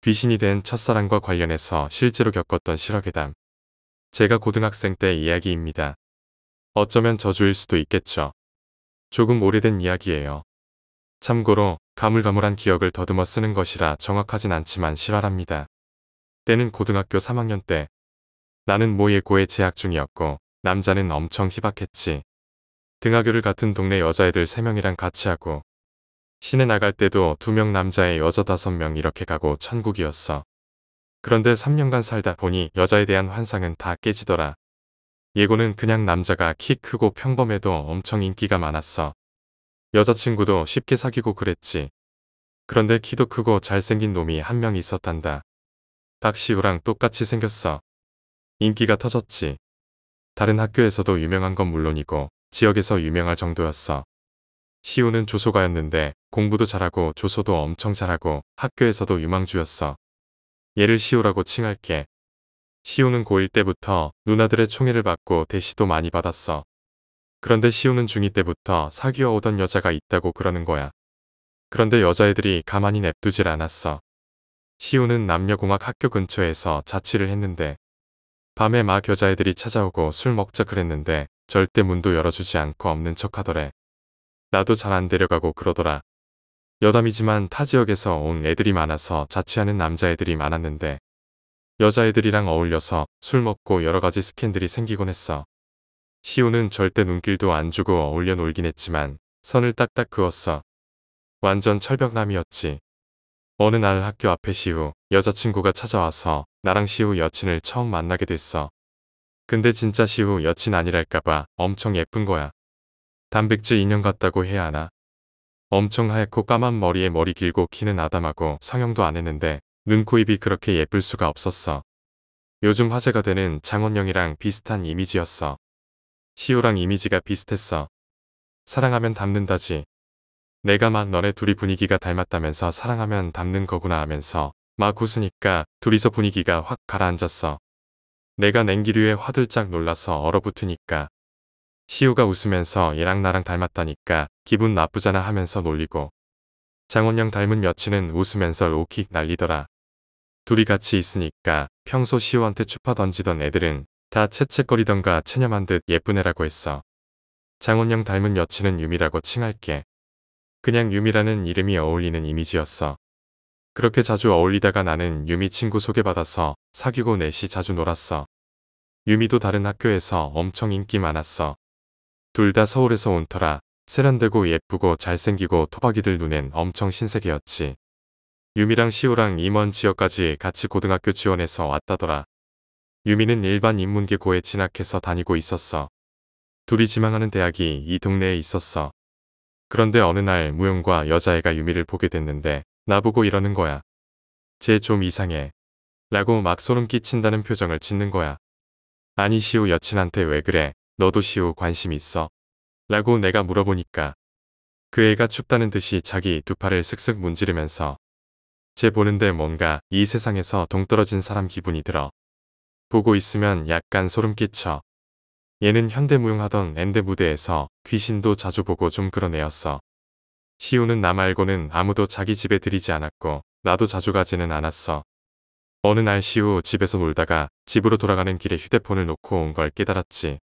귀신이 된 첫사랑과 관련해서 실제로 겪었던 실화괴담. 제가 고등학생 때 이야기입니다. 어쩌면 저주일 수도 있겠죠. 조금 오래된 이야기예요. 참고로 가물가물한 기억을 더듬어 쓰는 것이라 정확하진 않지만 실화랍니다. 때는 고등학교 3학년 때. 나는 모 예고에 재학 중이었고 남자는 엄청 희박했지. 등하교를 같은 동네 여자애들 3명이랑 같이 하고 시내 나갈 때도 두 명 남자에 여자 다섯 명 이렇게 가고 천국이었어. 그런데 3년간 살다 보니 여자에 대한 환상은 다 깨지더라. 예고는 그냥 남자가 키 크고 평범해도 엄청 인기가 많았어. 여자친구도 쉽게 사귀고 그랬지. 그런데 키도 크고 잘생긴 놈이 한 명 있었단다. 박시우랑 똑같이 생겼어. 인기가 터졌지. 다른 학교에서도 유명한 건 물론이고 지역에서 유명할 정도였어. 시우는 조소가였는데 공부도 잘하고 조소도 엄청 잘하고 학교에서도 유망주였어. 얘를 시우라고 칭할게. 시우는 고1 때부터 누나들의 총애를 받고 대시도 많이 받았어. 그런데 시우는 중2 때부터 사귀어 오던 여자가 있다고 그러는 거야. 그런데 여자애들이 가만히 냅두질 않았어. 시우는 남녀공학 학교 근처에서 자취를 했는데 밤에 막 여자애들이 찾아오고 술 먹자 그랬는데 절대 문도 열어주지 않고 없는 척하더래. 나도 잘 안 데려가고 그러더라. 여담이지만 타 지역에서 온 애들이 많아서 자취하는 남자애들이 많았는데 여자애들이랑 어울려서 술 먹고 여러가지 스캔들이 생기곤 했어. 희우는 절대 눈길도 안 주고 어울려 놀긴 했지만 선을 딱딱 그었어. 완전 철벽남이었지. 어느 날 학교 앞에 시우 여자친구가 찾아와서 나랑 시우 여친을 처음 만나게 됐어. 근데 진짜 시우 여친 아니랄까봐 엄청 예쁜 거야. 단백질 인형 같다고 해야 하나. 엄청 하얗고 까만 머리에 머리 길고 키는 아담하고 성형도 안 했는데 눈, 코, 입이 그렇게 예쁠 수가 없었어. 요즘 화제가 되는 장원영이랑 비슷한 이미지였어. 희우랑 이미지가 비슷했어. 사랑하면 닮는다지. 내가 막 너네 둘이 분위기가 닮았다면서 사랑하면 닮는 거구나 하면서 막 웃으니까 둘이서 분위기가 확 가라앉았어. 내가 냉기류에 화들짝 놀라서 얼어붙으니까 시우가 웃으면서 얘랑 나랑 닮았다니까 기분 나쁘잖아 하면서 놀리고 장원영 닮은 며치는 웃으면서 로킥 날리더라. 둘이 같이 있으니까 평소 시우한테 추파 던지던 애들은 다 채찍거리던가 체념한 듯 예쁜 애라고 했어. 장원영 닮은 여친은 유미라고 칭할게. 그냥 유미라는 이름이 어울리는 이미지였어. 그렇게 자주 어울리다가 나는 유미 친구 소개받아서 사귀고 넷이 자주 놀았어. 유미도 다른 학교에서 엄청 인기 많았어. 둘다 서울에서 온 터라 세련되고 예쁘고 잘생기고 토박이들 눈엔 엄청 신세계였지. 유미랑 시우랑 임원 지역까지 같이 고등학교 지원해서 왔다더라. 유미는 일반 인문계고에 진학해서 다니고 있었어. 둘이 지망하는 대학이 이 동네에 있었어. 그런데 어느 날 무용과 여자애가 유미를 보게 됐는데 나보고 이러는 거야. 쟤 좀 이상해. 라고 막 소름 끼친다는 표정을 짓는 거야. 아니 시우 여친한테 왜 그래? 너도 시우 관심 있어? 라고 내가 물어보니까 그 애가 춥다는 듯이 자기 두 팔을 슥슥 문지르면서 쟤 보는데 뭔가 이 세상에서 동떨어진 사람 기분이 들어. 보고 있으면 약간 소름 끼쳐. 얘는 현대무용하던 엔데 무대에서 귀신도 자주 보고 좀 그런 애였어. 시우는 나 말고는 아무도 자기 집에 들이지 않았고 나도 자주 가지는 않았어. 어느 날 시우 집에서 놀다가 집으로 돌아가는 길에 휴대폰을 놓고 온 걸 깨달았지.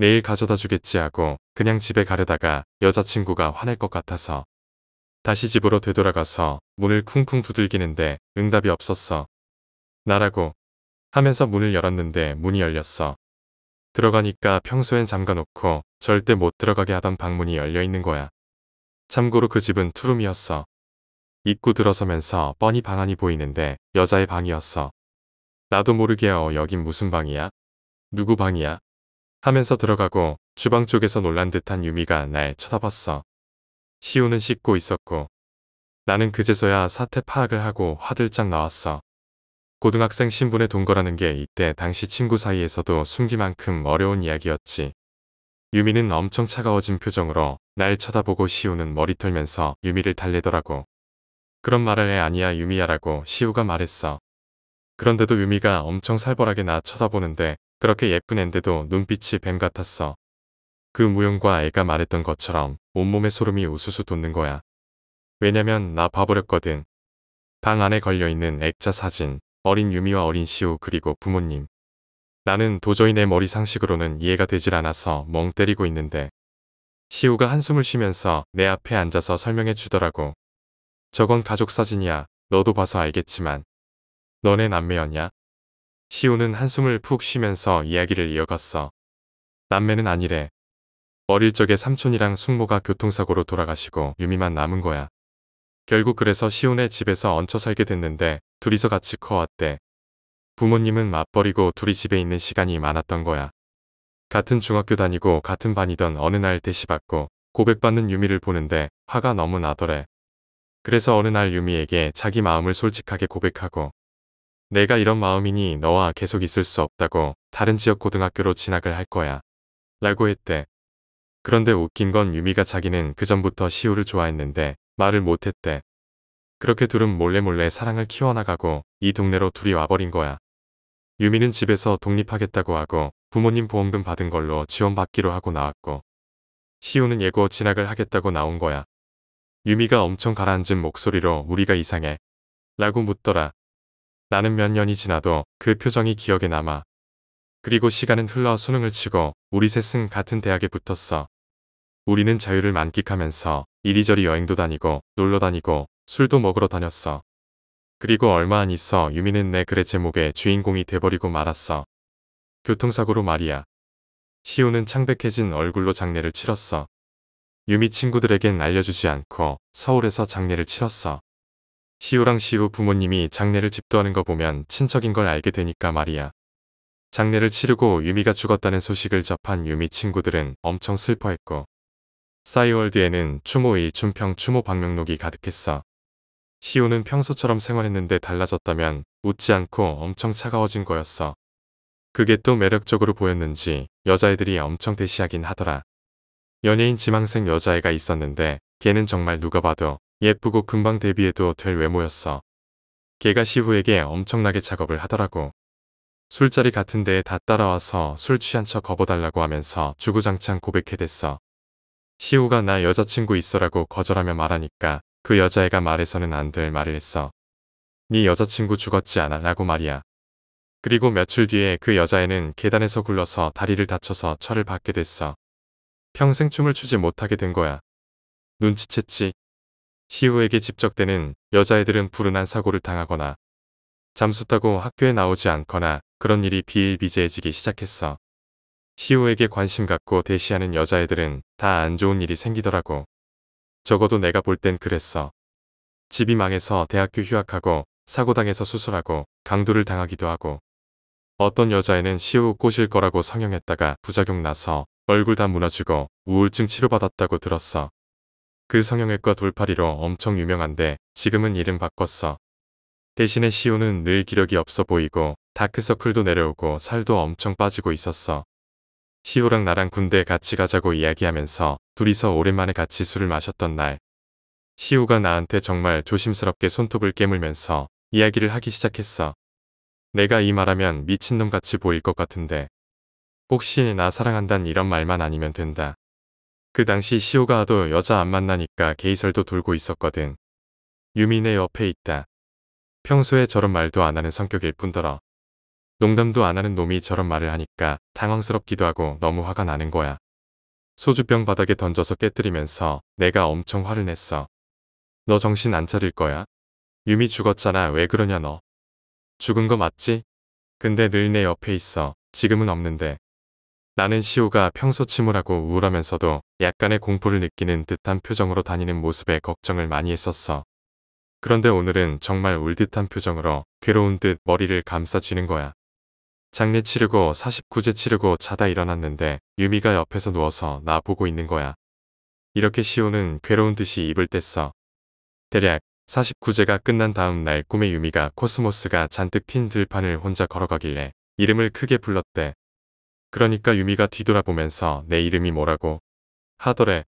내일 가져다 주겠지 하고 그냥 집에 가려다가 여자친구가 화낼 것 같아서 다시 집으로 되돌아가서 문을 쿵쿵 두들기는데 응답이 없었어. 나라고 하면서 문을 열었는데 문이 열렸어. 들어가니까 평소엔 잠가놓고 절대 못 들어가게 하던 방문이 열려있는 거야. 참고로 그 집은 투룸이었어. 입구 들어서면서 뻔히 방 안이 보이는데 여자의 방이었어. 나도 모르게 어 여긴 무슨 방이야? 누구 방이야? 하면서 들어가고 주방 쪽에서 놀란 듯한 유미가 날 쳐다봤어. 시우는 씻고 있었고 나는 그제서야 사태 파악을 하고 화들짝 나왔어. 고등학생 신분의 동거라는 게 이때 당시 친구 사이에서도 숨기만큼 어려운 이야기였지. 유미는 엄청 차가워진 표정으로 날 쳐다보고 시우는 머리 털면서 유미를 달래더라고. 그런 말을 해 아니야 유미야라고 시우가 말했어. 그런데도 유미가 엄청 살벌하게 나 쳐다보는데 그렇게 예쁜 앤데도 눈빛이 뱀 같았어. 그 무용과 애가 말했던 것처럼 온몸에 소름이 우수수 돋는 거야. 왜냐면 나 봐버렸거든. 방 안에 걸려있는 액자 사진, 어린 유미와 어린 시우 그리고 부모님. 나는 도저히 내 머리 상식으로는 이해가 되질 않아서 멍 때리고 있는데 시우가 한숨을 쉬면서 내 앞에 앉아서 설명해 주더라고. 저건 가족 사진이야. 너도 봐서 알겠지만 너네 남매였냐? 시우는 한숨을 푹 쉬면서 이야기를 이어갔어. 남매는 아니래. 어릴 적에 삼촌이랑 숙모가 교통사고로 돌아가시고 유미만 남은 거야. 결국 그래서 시온의 집에서 얹혀 살게 됐는데 둘이서 같이 커왔대. 부모님은 맞벌이고 둘이 집에 있는 시간이 많았던 거야. 같은 중학교 다니고 같은 반이던 어느 날 대시받고 고백받는 유미를 보는데 화가 너무 나더래. 그래서 어느 날 유미에게 자기 마음을 솔직하게 고백하고 내가 이런 마음이니 너와 계속 있을 수 없다고 다른 지역 고등학교로 진학을 할 거야. 라고 했대. 그런데 웃긴 건 유미가 자기는 그전부터 시우를 좋아했는데 말을 못했대. 그렇게 둘은 몰래몰래 몰래 사랑을 키워나가고 이 동네로 둘이 와버린 거야. 유미는 집에서 독립하겠다고 하고 부모님 보험금 받은 걸로 지원받기로 하고 나왔고 시우는 예고 진학을 하겠다고 나온 거야. 유미가 엄청 가라앉은 목소리로 우리가 이상해 라고 묻더라. 나는 몇 년이 지나도 그 표정이 기억에 남아. 그리고 시간은 흘러 수능을 치고 우리 셋은 같은 대학에 붙었어. 우리는 자유를 만끽하면서 이리저리 여행도 다니고 놀러 다니고 술도 먹으러 다녔어. 그리고 얼마 안 있어 유미는 내 글의 제목에 주인공이 돼버리고 말았어. 교통사고로 말이야. 희우는 창백해진 얼굴로 장례를 치렀어. 유미 친구들에겐 알려주지 않고 서울에서 장례를 치렀어. 시우랑 시우 부모님이 장례를 집도하는 거 보면 친척인 걸 알게 되니까 말이야. 장례를 치르고 유미가 죽었다는 소식을 접한 유미 친구들은 엄청 슬퍼했고 싸이월드에는 추모 의춘평 추모 방명록이 가득했어. 시우는 평소처럼 생활했는데 달라졌다면 웃지 않고 엄청 차가워진 거였어. 그게 또 매력적으로 보였는지 여자애들이 엄청 대시하긴 하더라. 연예인 지망생 여자애가 있었는데 걔는 정말 누가 봐도 예쁘고 금방 데뷔해도 될 외모였어. 걔가 시후에게 엄청나게 작업을 하더라고. 술자리 같은 데에 다 따라와서 술 취한 척거어달라고 하면서 주구장창 고백해댔어. 시우가 나 여자친구 있어라고 거절하며 말하니까 그 여자애가 말해서는 안 될 말을 했어. 네 여자친구 죽었지 않아 라고 말이야. 그리고 며칠 뒤에 그 여자애는 계단에서 굴러서 다리를 다쳐서 철을 받게 됐어. 평생 춤을 추지 못하게 된 거야. 눈치챘지. 시우에게 집적되는 여자애들은 불운한 사고를 당하거나 잠수 타고 학교에 나오지 않거나 그런 일이 비일비재해지기 시작했어. 시우에게 관심 갖고 대시하는 여자애들은 다 안 좋은 일이 생기더라고. 적어도 내가 볼 땐 그랬어. 집이 망해서 대학교 휴학하고 사고당해서 수술하고 강도를 당하기도 하고 어떤 여자애는 시우 꼬실 거라고 성형했다가 부작용 나서 얼굴 다 무너지고 우울증 치료받았다고 들었어. 그 성형외과 돌팔이로 엄청 유명한데 지금은 이름 바꿨어. 대신에 시우는 늘 기력이 없어 보이고 다크서클도 내려오고 살도 엄청 빠지고 있었어. 시우랑 나랑 군대 같이 가자고 이야기하면서 둘이서 오랜만에 같이 술을 마셨던 날 시우가 나한테 정말 조심스럽게 손톱을 깨물면서 이야기를 하기 시작했어. 내가 이 말하면 미친놈같이 보일 것 같은데 혹시 나 사랑한단 이런 말만 아니면 된다. 그 당시 시호가 하도 여자 안 만나니까 게이설도 돌고 있었거든. 유미 네 옆에 있다. 평소에 저런 말도 안 하는 성격일 뿐더러. 농담도 안 하는 놈이 저런 말을 하니까 당황스럽기도 하고 너무 화가 나는 거야. 소주병 바닥에 던져서 깨뜨리면서 내가 엄청 화를 냈어. 너 정신 안 차릴 거야? 유미 죽었잖아 왜 그러냐 너. 죽은 거 맞지? 근데 늘 내 옆에 있어. 지금은 없는데. 나는 시호가 평소 침울하고 우울하면서도 약간의 공포를 느끼는 듯한 표정으로 다니는 모습에 걱정을 많이 했었어. 그런데 오늘은 정말 울 듯한 표정으로 괴로운 듯 머리를 감싸쥐는 거야. 장례 치르고 49제 치르고 자다 일어났는데 유미가 옆에서 누워서 나 보고 있는 거야. 이렇게 시호는 괴로운 듯이 입을 뗐어. 대략 49제가 끝난 다음 날 꿈에 유미가 코스모스가 잔뜩 핀 들판을 혼자 걸어가길래 이름을 크게 불렀대. 그러니까 유미가 뒤돌아보면서 내 이름이 뭐라고 하더래.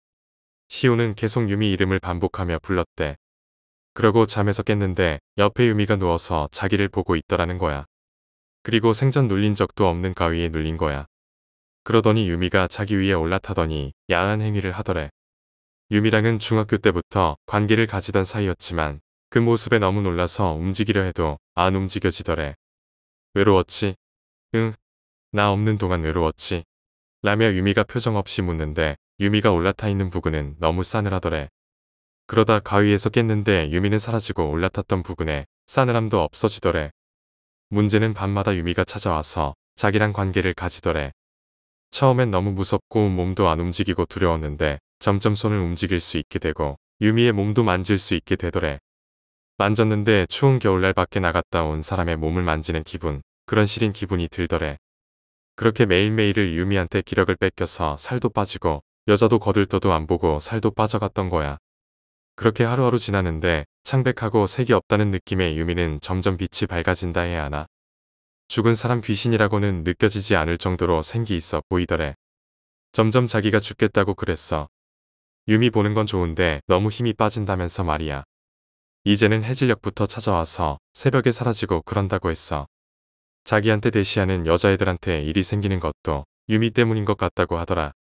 시우는 계속 유미 이름을 반복하며 불렀대. 그러고 잠에서 깼는데 옆에 유미가 누워서 자기를 보고 있더라는 거야. 그리고 생전 눌린 적도 없는 가위에 눌린 거야. 그러더니 유미가 자기 위에 올라타더니 야한 행위를 하더래. 유미랑은 중학교 때부터 관계를 가지던 사이였지만 그 모습에 너무 놀라서 움직이려 해도 안 움직여지더래. 외로웠지? 응, 나 없는 동안 외로웠지. 라며 유미가 표정 없이 묻는데 유미가 올라타 있는 부근은 너무 싸늘하더래. 그러다 가위에서 깼는데 유미는 사라지고 올라탔던 부근에 싸늘함도 없어지더래. 문제는 밤마다 유미가 찾아와서 자기랑 관계를 가지더래. 처음엔 너무 무섭고 몸도 안 움직이고 두려웠는데 점점 손을 움직일 수 있게 되고 유미의 몸도 만질 수 있게 되더래. 만졌는데 추운 겨울날 밖에 나갔다 온 사람의 몸을 만지는 기분, 그런 시린 기분이 들더래. 그렇게 매일매일을 유미한테 기력을 뺏겨서 살도 빠지고 여자도 거들떠도 안 보고 살도 빠져갔던 거야. 그렇게 하루하루 지나는데 창백하고 색이 없다는 느낌의 유미는 점점 빛이 밝아진다 해야 하나. 죽은 사람 귀신이라고는 느껴지지 않을 정도로 생기 있어 보이더래. 점점 자기가 죽겠다고 그랬어. 유미 보는 건 좋은데 너무 힘이 빠진다면서 말이야. 이제는 해질녘부터 찾아와서 새벽에 사라지고 그런다고 했어. 자기한테 대시하는 여자애들한테 일이 생기는 것도 유미 때문인 것 같다고 하더라.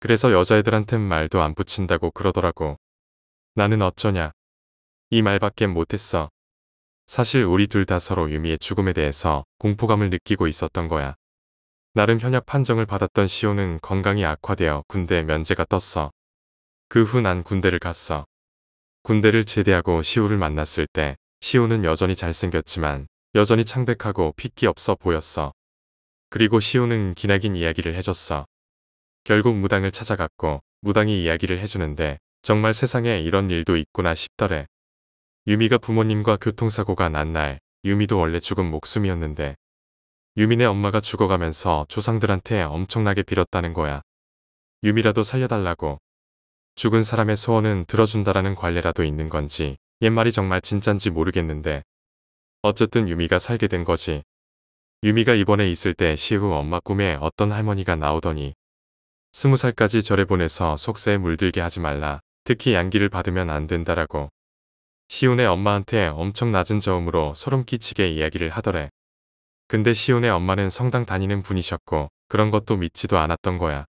그래서 여자애들한텐 말도 안 붙인다고 그러더라고. 나는 어쩌냐. 이 말밖엔 못했어. 사실 우리 둘 다 서로 유미의 죽음에 대해서 공포감을 느끼고 있었던 거야. 나름 현역 판정을 받았던 시호는 건강이 악화되어 군대 면제가 떴어. 그 후 난 군대를 갔어. 군대를 제대하고 시호를 만났을 때 시호는 여전히 잘생겼지만 여전히 창백하고 핏기 없어 보였어. 그리고 시우는 기나긴 이야기를 해줬어. 결국 무당을 찾아갔고 무당이 이야기를 해주는데 정말 세상에 이런 일도 있구나 싶더래. 유미가 부모님과 교통사고가 난 날 유미도 원래 죽은 목숨이었는데 유미네 엄마가 죽어가면서 조상들한테 엄청나게 빌었다는 거야. 유미라도 살려달라고. 죽은 사람의 소원은 들어준다라는 관례라도 있는 건지 옛말이 정말 진짠지 모르겠는데 어쨌든 유미가 살게 된 거지. 유미가 이번에 있을 때 시후 엄마 꿈에 어떤 할머니가 나오더니 스무 살까지 절에 보내서 속세에 물들게 하지 말라. 특히 양기를 받으면 안 된다라고. 시온의 엄마한테 엄청 낮은 저음으로 소름 끼치게 이야기를 하더래. 근데 시온의 엄마는 성당 다니는 분이셨고 그런 것도 믿지도 않았던 거야.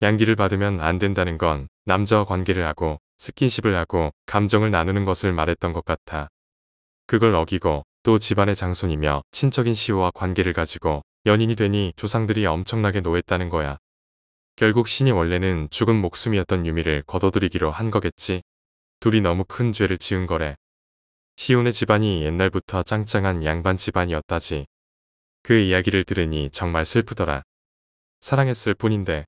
양기를 받으면 안 된다는 건 남자와 관계를 하고 스킨십을 하고 감정을 나누는 것을 말했던 것 같아. 그걸 어기고 또 집안의 장손이며 친척인 시우와 관계를 가지고 연인이 되니 조상들이 엄청나게 노했다는 거야. 결국 신이 원래는 죽은 목숨이었던 유미를 거둬들이기로 한 거겠지. 둘이 너무 큰 죄를 지은 거래. 시온의 집안이 옛날부터 짱짱한 양반 집안이었다지. 그 이야기를 들으니 정말 슬프더라. 사랑했을 뿐인데.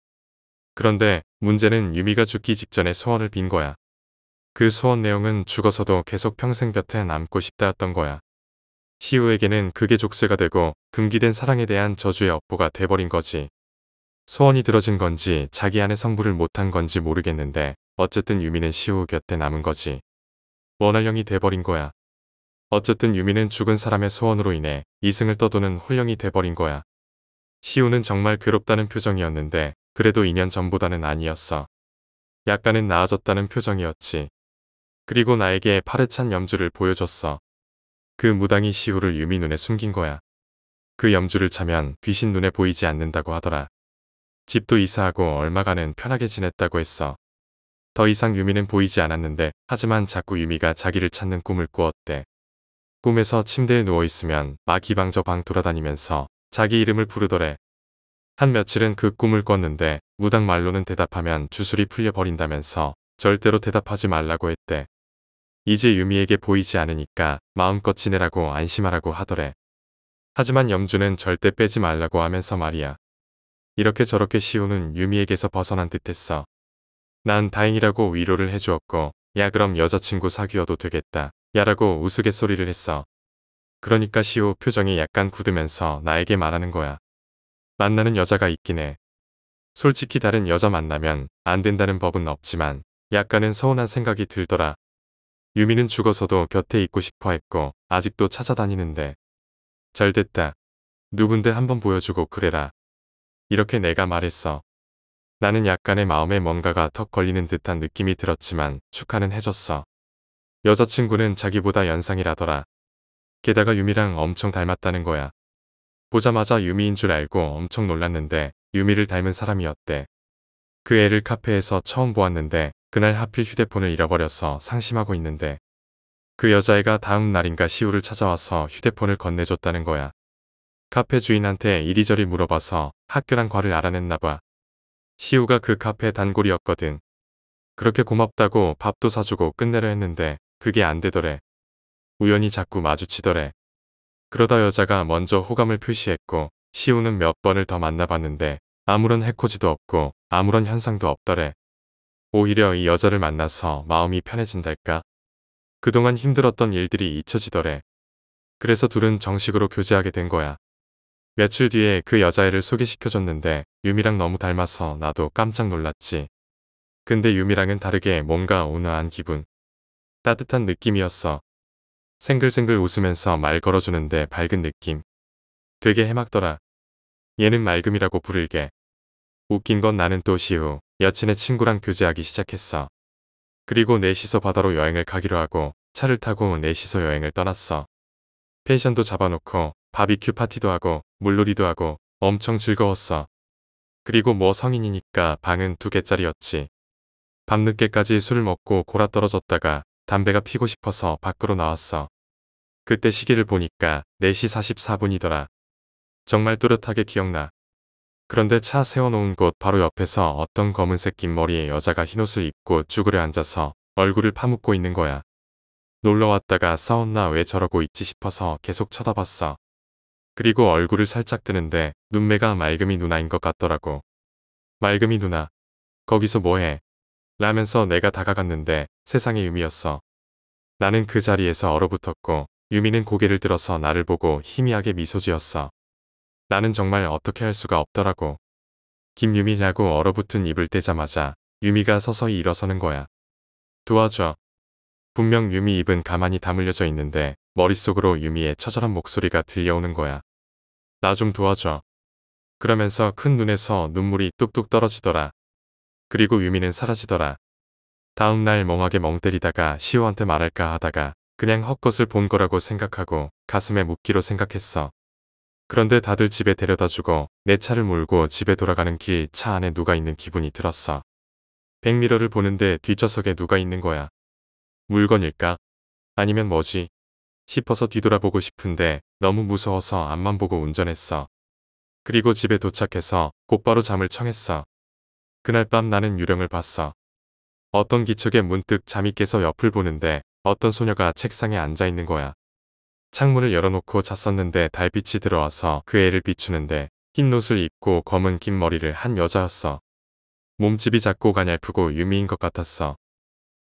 그런데 문제는 유미가 죽기 직전에 소원을 빈 거야. 그 소원 내용은 죽어서도 계속 평생 곁에 남고 싶다였던 거야. 희우에게는 그게 족쇄가 되고 금기된 사랑에 대한 저주의 업보가 돼버린 거지. 소원이 들어진 건지 자기 안에 성부를 못한 건지 모르겠는데 어쨌든 유미는 시우 곁에 남은 거지. 원활령이 돼버린 거야. 어쨌든 유미는 죽은 사람의 소원으로 인해 이승을 떠도는 홀령이 돼버린 거야. 시우는 정말 괴롭다는 표정이었는데 그래도 2년 전보다는 아니었어. 약간은 나아졌다는 표정이었지. 그리고 나에게 파래찬 염주를 보여줬어. 그 무당이 시우를 유미 눈에 숨긴 거야. 그 염주를 차면 귀신 눈에 보이지 않는다고 하더라. 집도 이사하고 얼마간은 편하게 지냈다고 했어. 더 이상 유미는 보이지 않았는데 하지만 자꾸 유미가 자기를 찾는 꿈을 꾸었대. 꿈에서 침대에 누워있으면 마기방저 방 돌아다니면서 자기 이름을 부르더래. 한 며칠은 그 꿈을 꿨는데 무당 말로는 대답하면 주술이 풀려버린다면서 절대로 대답하지 말라고 했대. 이제 유미에게 보이지 않으니까 마음껏 지내라고 안심하라고 하더래. 하지만 염주는 절대 빼지 말라고 하면서 말이야. 이렇게 저렇게 시우는 유미에게서 벗어난 듯했어. 난 다행이라고 위로를 해주었고 야 그럼 여자친구 사귀어도 되겠다 야라고 우스갯소리를 했어. 그러니까 시우 표정이 약간 굳으면서 나에게 말하는 거야. 만나는 여자가 있긴 해. 솔직히 다른 여자 만나면 안 된다는 법은 없지만 약간은 서운한 생각이 들더라 유미는 죽어서도 곁에 있고 싶어 했고 아직도 찾아다니는데 잘됐다. 누군데 한번 보여주고 그래라. 이렇게 내가 말했어. 나는 약간의 마음에 뭔가가 턱 걸리는 듯한 느낌이 들었지만 축하는 해줬어. 여자친구는 자기보다 연상이라더라. 게다가 유미랑 엄청 닮았다는 거야. 보자마자 유미인 줄 알고 엄청 놀랐는데 유미를 닮은 사람이었대. 그 애를 카페에서 처음 보았는데 그날 하필 휴대폰을 잃어버려서 상심하고 있는데 그 여자애가 다음 날인가 시우를 찾아와서 휴대폰을 건네줬다는 거야. 카페 주인한테 이리저리 물어봐서 학교란 과를 알아냈나 봐. 시우가 그 카페 단골이었거든. 그렇게 고맙다고 밥도 사주고 끝내려 했는데 그게 안 되더래. 우연히 자꾸 마주치더래. 그러다 여자가 먼저 호감을 표시했고 시우는 몇 번을 더 만나봤는데 아무런 해코지도 없고 아무런 현상도 없더래. 오히려 이 여자를 만나서 마음이 편해진달까. 그동안 힘들었던 일들이 잊혀지더래. 그래서 둘은 정식으로 교제하게 된 거야. 며칠 뒤에 그 여자애를 소개시켜줬는데 유미랑 너무 닮아서 나도 깜짝 놀랐지. 근데 유미랑은 다르게 뭔가 온화한 기분. 따뜻한 느낌이었어. 생글생글 웃으면서 말 걸어주는데 밝은 느낌. 되게 해맑더라. 얘는 맑음이라고 부를게. 웃긴 건 나는 또 시후 여친의 친구랑 교제하기 시작했어. 그리고 넷시서 바다로 여행을 가기로 하고 차를 타고 넷시서 여행을 떠났어. 펜션도 잡아놓고 바비큐 파티도 하고 물놀이도 하고 엄청 즐거웠어. 그리고 뭐 성인이니까 방은 두 개짜리였지. 밤늦게까지 술을 먹고 골아 떨어졌다가 담배가 피고 싶어서 밖으로 나왔어. 그때 시계를 보니까 4시 44분이더라. 정말 또렷하게 기억나. 그런데 차 세워놓은 곳 바로 옆에서 어떤 검은색 긴 머리의 여자가 흰옷을 입고 쭈그려 앉아서 얼굴을 파묻고 있는 거야. 놀러왔다가 싸웠나 왜 저러고 있지 싶어서 계속 쳐다봤어. 그리고 얼굴을 살짝 뜨는데 눈매가 맑음이 누나인 것 같더라고. 맑음이 누나. 거기서 뭐해? 라면서 내가 다가갔는데 세상의 유미였어. 나는 그 자리에서 얼어붙었고 유미는 고개를 들어서 나를 보고 희미하게 미소 지었어. 나는 정말 어떻게 할 수가 없더라고. 김유미라고 얼어붙은 입을 떼자마자 유미가 서서히 일어서는 거야. 도와줘. 분명 유미 입은 가만히 다물려져 있는데 머릿속으로 유미의 처절한 목소리가 들려오는 거야. 나 좀 도와줘. 그러면서 큰 눈에서 눈물이 뚝뚝 떨어지더라. 그리고 유미는 사라지더라. 다음날 멍하게 멍 때리다가 시호한테 말할까 하다가 그냥 헛것을 본 거라고 생각하고 가슴에 묻기로 생각했어. 그런데 다들 집에 데려다 주고 내 차를 몰고 집에 돌아가는 길 차 안에 누가 있는 기분이 들었어. 백미러를 보는데 뒷좌석에 누가 있는 거야. 물건일까? 아니면 뭐지? 싶어서 뒤돌아보고 싶은데 너무 무서워서 앞만 보고 운전했어. 그리고 집에 도착해서 곧바로 잠을 청했어. 그날 밤 나는 유령을 봤어. 어떤 기척에 문득 잠이 깨서 옆을 보는데 어떤 소녀가 책상에 앉아 있는 거야. 창문을 열어놓고 잤었는데 달빛이 들어와서 그 애를 비추는데 흰 옷을 입고 검은 긴 머리를 한 여자였어. 몸집이 작고 가냘프고 유미인 것 같았어.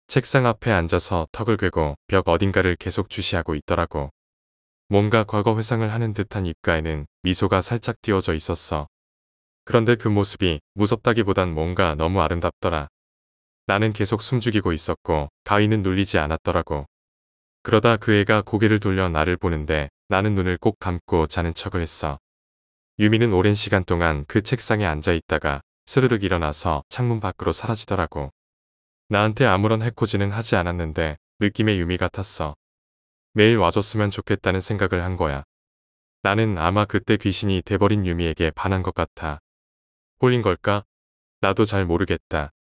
책상 앞에 앉아서 턱을 괴고 벽 어딘가를 계속 주시하고 있더라고. 뭔가 과거 회상을 하는 듯한 입가에는 미소가 살짝 띄워져 있었어. 그런데 그 모습이 무섭다기보단 뭔가 너무 아름답더라. 나는 계속 숨죽이고 있었고 가위는 눌리지 않았더라고. 그러다 그 애가 고개를 돌려 나를 보는데 나는 눈을 꼭 감고 자는 척을 했어. 유미는 오랜 시간 동안 그 책상에 앉아 있다가 스르륵 일어나서 창문 밖으로 사라지더라고. 나한테 아무런 해코지는 하지 않았는데 느낌의 유미 같았어. 매일 와줬으면 좋겠다는 생각을 한 거야. 나는 아마 그때 귀신이 돼버린 유미에게 반한 것 같아. 홀린 걸까? 나도 잘 모르겠다.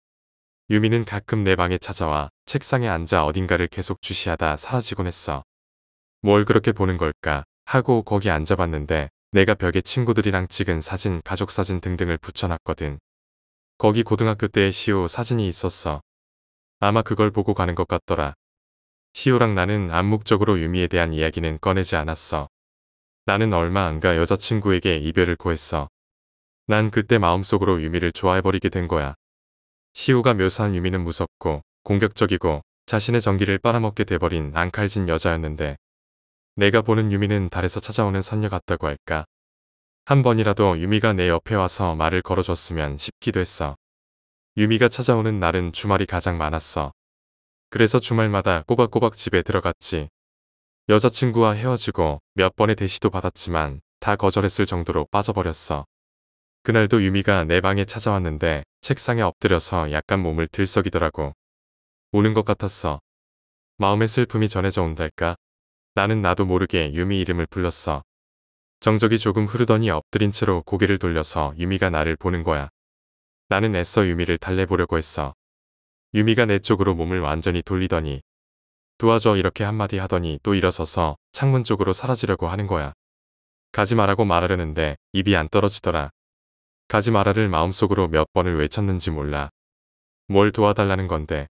유미는 가끔 내 방에 찾아와 책상에 앉아 어딘가를 계속 주시하다 사라지곤 했어. 뭘 그렇게 보는 걸까 하고 거기 앉아봤는데 내가 벽에 친구들이랑 찍은 사진, 가족 사진 등등을 붙여놨거든. 거기 고등학교 때의 시우 사진이 있었어. 아마 그걸 보고 가는 것 같더라. 시우랑 나는 암묵적으로 유미에 대한 이야기는 꺼내지 않았어. 나는 얼마 안가 여자친구에게 이별을 고했어. 난 그때 마음속으로 유미를 좋아해버리게 된 거야. 시우가 묘사한 유미는 무섭고 공격적이고 자신의 전기를 빨아먹게 돼버린 앙칼진 여자였는데 내가 보는 유미는 달에서 찾아오는 선녀 같다고 할까. 한 번이라도 유미가 내 옆에 와서 말을 걸어줬으면 싶기도 했어. 유미가 찾아오는 날은 주말이 가장 많았어. 그래서 주말마다 꼬박꼬박 집에 들어갔지. 여자친구와 헤어지고 몇 번의 대시도 받았지만 다 거절했을 정도로 빠져버렸어. 그날도 유미가 내 방에 찾아왔는데 책상에 엎드려서 약간 몸을 들썩이더라고. 우는 것 같았어. 마음의 슬픔이 전해져 온달까? 나는 나도 모르게 유미 이름을 불렀어. 정적이 조금 흐르더니 엎드린 채로 고개를 돌려서 유미가 나를 보는 거야. 나는 애써 유미를 달래보려고 했어. 유미가 내 쪽으로 몸을 완전히 돌리더니 도와줘 이렇게 한마디 하더니 또 일어서서 창문 쪽으로 사라지려고 하는 거야. 가지 말라고 말하려는데 입이 안 떨어지더라. 가지 마라를 마음속으로 몇 번을 외쳤는지 몰라. 뭘 도와달라는 건데.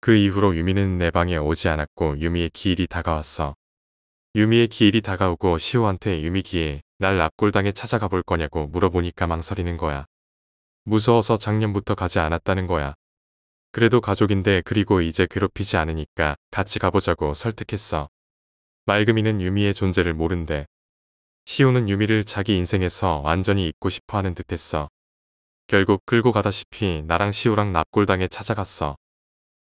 그 이후로 유미는 내 방에 오지 않았고 유미의 기일이 다가왔어. 유미의 기일이 다가오고 시호한테 유미 기일, 날 납골당에 찾아가 볼 거냐고 물어보니까 망설이는 거야. 무서워서 작년부터 가지 않았다는 거야. 그래도 가족인데 그리고 이제 괴롭히지 않으니까 같이 가보자고 설득했어. 말금이는 유미의 존재를 모른대. 시우는 유미를 자기 인생에서 완전히 잊고 싶어 하는 듯했어. 결국 끌고 가다시피 나랑 시우랑 납골당에 찾아갔어.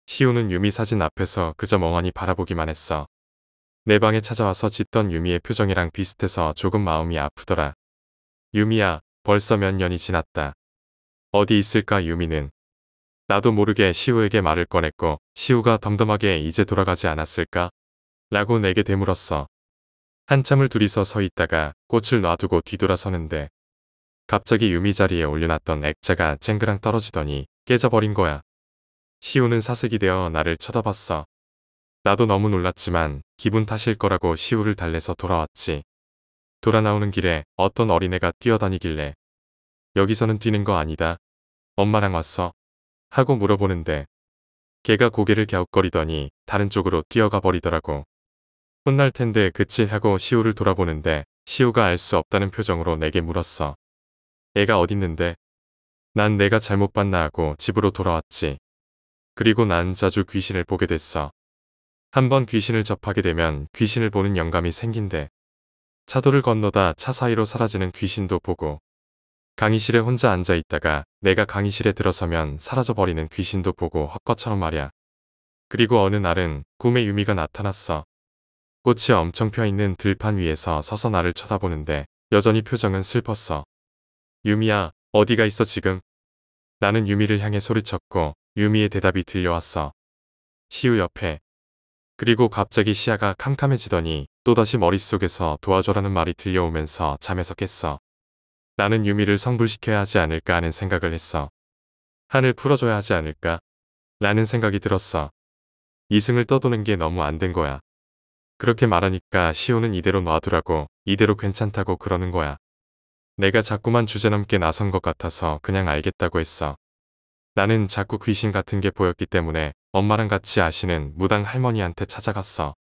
시우는 유미 사진 앞에서 그저 멍하니 바라보기만 했어. 내 방에 찾아와서 짓던 유미의 표정이랑 비슷해서 조금 마음이 아프더라. 유미야, 벌써 몇 년이 지났다. 어디 있을까 유미는. 나도 모르게 시우에게 말을 꺼냈고 시우가 덤덤하게 이제 돌아가지 않았을까? 라고 내게 되물었어. 한참을 둘이서 서 있다가 꽃을 놔두고 뒤돌아서는데 갑자기 유미 자리에 올려놨던 액자가 쨍그랑 떨어지더니 깨져버린 거야. 시우는 사색이 되어 나를 쳐다봤어. 나도 너무 놀랐지만 기분 탓일 거라고 시우를 달래서 돌아왔지. 돌아 나오는 길에 어떤 어린애가 뛰어다니길래 여기서는 뛰는 거 아니다. 엄마랑 왔어. 하고 물어보는데 걔가 고개를 갸웃거리더니 다른 쪽으로 뛰어가 버리더라고. 혼날 텐데 그치 하고 시우를 돌아보는데 시우가 알 수 없다는 표정으로 내게 물었어. 애가 어딨는데? 난 내가 잘못 봤나 하고 집으로 돌아왔지. 그리고 난 자주 귀신을 보게 됐어. 한번 귀신을 접하게 되면 귀신을 보는 영감이 생긴대. 차도를 건너다 차 사이로 사라지는 귀신도 보고 강의실에 혼자 앉아 있다가 내가 강의실에 들어서면 사라져버리는 귀신도 보고 헛것처럼 말이야. 그리고 어느 날은 꿈에 유미가 나타났어. 꽃이 엄청 펴있는 들판 위에서 서서 나를 쳐다보는데 여전히 표정은 슬펐어. 유미야, 어디가 있어 지금? 나는 유미를 향해 소리쳤고 유미의 대답이 들려왔어. 시우 옆에. 그리고 갑자기 시야가 캄캄해지더니 또다시 머릿속에서 도와줘라는 말이 들려오면서 잠에서 깼어. 나는 유미를 성불시켜야 하지 않을까 하는 생각을 했어. 한을 풀어줘야 하지 않을까? 라는 생각이 들었어. 이승을 떠도는 게 너무 안 된 거야. 그렇게 말하니까 시호는 이대로 놔두라고 이대로 괜찮다고 그러는 거야. 내가 자꾸만 주제넘게 나선 것 같아서 그냥 알겠다고 했어. 나는 자꾸 귀신 같은 게 보였기 때문에 엄마랑 같이 아시는 무당 할머니한테 찾아갔어.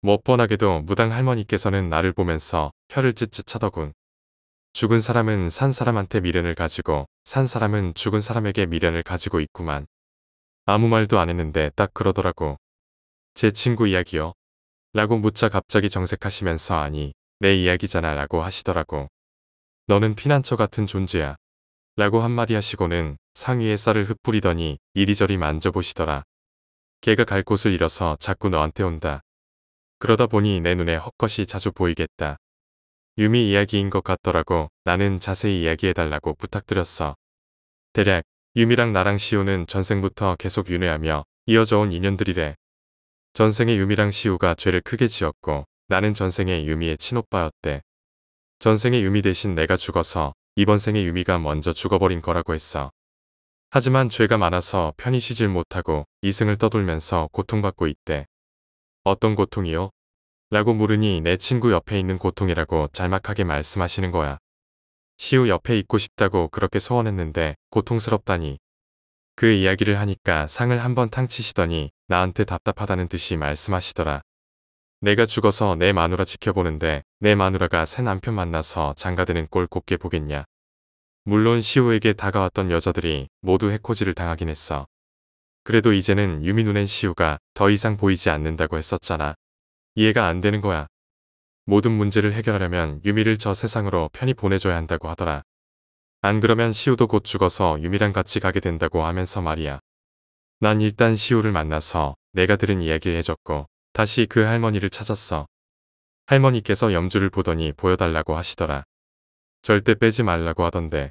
못 뻔하게도 무당 할머니께서는 나를 보면서 혀를 찢찢 차더군. 죽은 사람은 산 사람한테 미련을 가지고 산 사람은 죽은 사람에게 미련을 가지고 있구만. 아무 말도 안 했는데 딱 그러더라고. 제 친구 이야기요. 라고 묻자 갑자기 정색하시면서 아니 내 이야기잖아 라고 하시더라고. 너는 피난처 같은 존재야. 라고 한마디 하시고는 상위에 쌀을 흩뿌리더니 이리저리 만져보시더라. 걔가 갈 곳을 잃어서 자꾸 너한테 온다. 그러다 보니 내 눈에 헛것이 자주 보이겠다. 유미 이야기인 것 같더라고 나는 자세히 이야기해달라고 부탁드렸어. 대략 유미랑 나랑 시우는 전생부터 계속 윤회하며 이어져온 인연들이래. 전생의 유미랑 시우가 죄를 크게 지었고 나는 전생의 유미의 친오빠였대. 전생의 유미 대신 내가 죽어서 이번 생의 유미가 먼저 죽어버린 거라고 했어. 하지만 죄가 많아서 편히 쉬질 못하고 이승을 떠돌면서 고통받고 있대. 어떤 고통이요? 라고 물으니 내 친구 옆에 있는 고통이라고 잘막하게 말씀하시는 거야. 시우 옆에 있고 싶다고 그렇게 소원했는데 고통스럽다니. 그 이야기를 하니까 상을 한번 탕치시더니 나한테 답답하다는 듯이 말씀하시더라. 내가 죽어서 내 마누라 지켜보는데 내 마누라가 새 남편 만나서 장가드는 꼴 곱게 보겠냐. 물론 시우에게 다가왔던 여자들이 모두 해코지를 당하긴 했어. 그래도 이제는 유미 눈엔 시우가 더 이상 보이지 않는다고 했었잖아. 이해가 안 되는 거야. 모든 문제를 해결하려면 유미를 저 세상으로 편히 보내줘야 한다고 하더라. 안 그러면 시우도 곧 죽어서 유미랑 같이 가게 된다고 하면서 말이야. 난 일단 시우를 만나서 내가 들은 이야기를 해줬고 다시 그 할머니를 찾았어. 할머니께서 염주를 보더니 보여달라고 하시더라. 절대 빼지 말라고 하던데.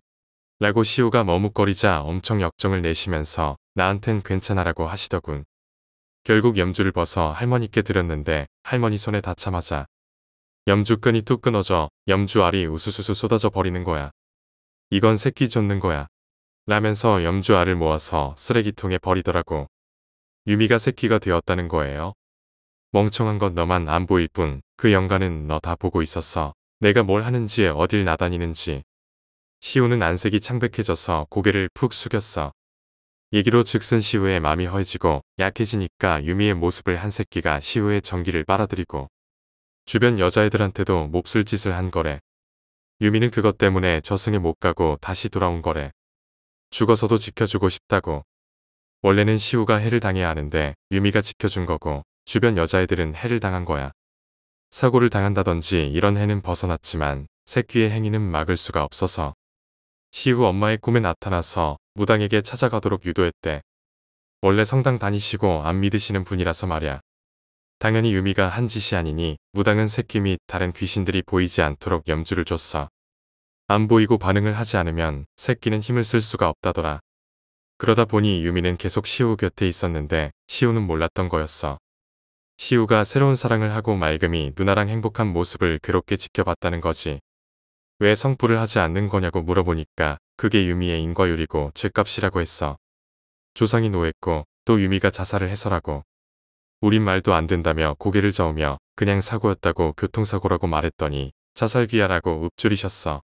라고 시우가 머뭇거리자 엄청 역정을 내시면서 나한텐 괜찮아라고 하시더군. 결국 염주를 벗어 할머니께 드렸는데 할머니 손에 닿자마자 염주끈이 뚝 끊어져 염주알이 우수수수 쏟아져 버리는 거야. 이건 새끼 쫓는 거야. 라면서 염주알을 모아서 쓰레기통에 버리더라고. 유미가 새끼가 되었다는 거예요. 멍청한 건 너만 안 보일 뿐 그 영가는 너 다 보고 있었어. 내가 뭘 하는지 어딜 나다니는지. 시우는 안색이 창백해져서 고개를 푹 숙였어. 얘기로 즉슨 시우의 마음이 허해지고 약해지니까 유미의 모습을 한 새끼가 시우의 전기를 빨아들이고 주변 여자애들한테도 몹쓸 짓을 한 거래. 유미는 그것 때문에 저승에 못 가고 다시 돌아온 거래. 죽어서도 지켜주고 싶다고. 원래는 시우가 해를 당해야 하는데 유미가 지켜준 거고 주변 여자애들은 해를 당한 거야. 사고를 당한다든지 이런 해는 벗어났지만 새끼의 행위는 막을 수가 없어서 시우 엄마의 꿈에 나타나서 무당에게 찾아가도록 유도했대. 원래 성당 다니시고 안 믿으시는 분이라서 말야 당연히 유미가 한 짓이 아니니 무당은 새끼 및 다른 귀신들이 보이지 않도록 염주를 줬어. 안 보이고 반응을 하지 않으면 새끼는 힘을 쓸 수가 없다더라. 그러다 보니 유미는 계속 시우 곁에 있었는데 시우는 몰랐던 거였어. 시우가 새로운 사랑을 하고 맑음이 누나랑 행복한 모습을 괴롭게 지켜봤다는 거지. 왜 성불을 하지 않는 거냐고 물어보니까 그게 유미의 인과율이고 죄값이라고 했어. 조상이 노했고 또 유미가 자살을 해서라고. 우린 말도 안 된다며 고개를 저으며 그냥 사고였다고 교통사고라고 말했더니 자살귀하라고 읊줄이셨어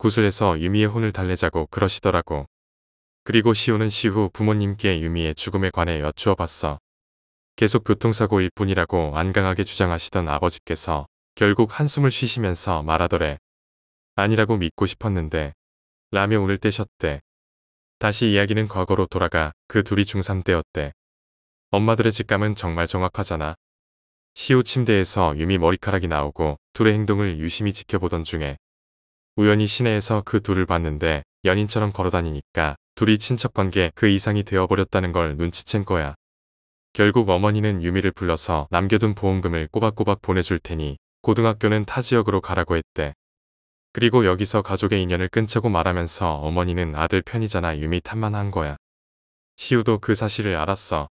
구슬에서 유미의 혼을 달래자고 그러시더라고. 그리고 시우는 시후 부모님께 유미의 죽음에 관해 여쭈어 봤어. 계속 교통사고일 뿐이라고 안강하게 주장하시던 아버지께서 결국 한숨을 쉬시면서 말하더래. 아니라고 믿고 싶었는데 라며 오늘 떼셨대. 다시 이야기는 과거로 돌아가 그 둘이 중3 때였대. 엄마들의 직감은 정말 정확하잖아. 시우 침대에서 유미 머리카락이 나오고 둘의 행동을 유심히 지켜보던 중에 우연히 시내에서 그 둘을 봤는데 연인처럼 걸어다니니까 둘이 친척관계 그 이상이 되어버렸다는 걸 눈치챈 거야. 결국 어머니는 유미를 불러서 남겨둔 보험금을 꼬박꼬박 보내줄 테니 고등학교는 타 지역으로 가라고 했대. 그리고 여기서 가족의 인연을 끊자고 말하면서 어머니는 아들 편이잖아 유미 탓만 한 거야. 시우도 그 사실을 알았어.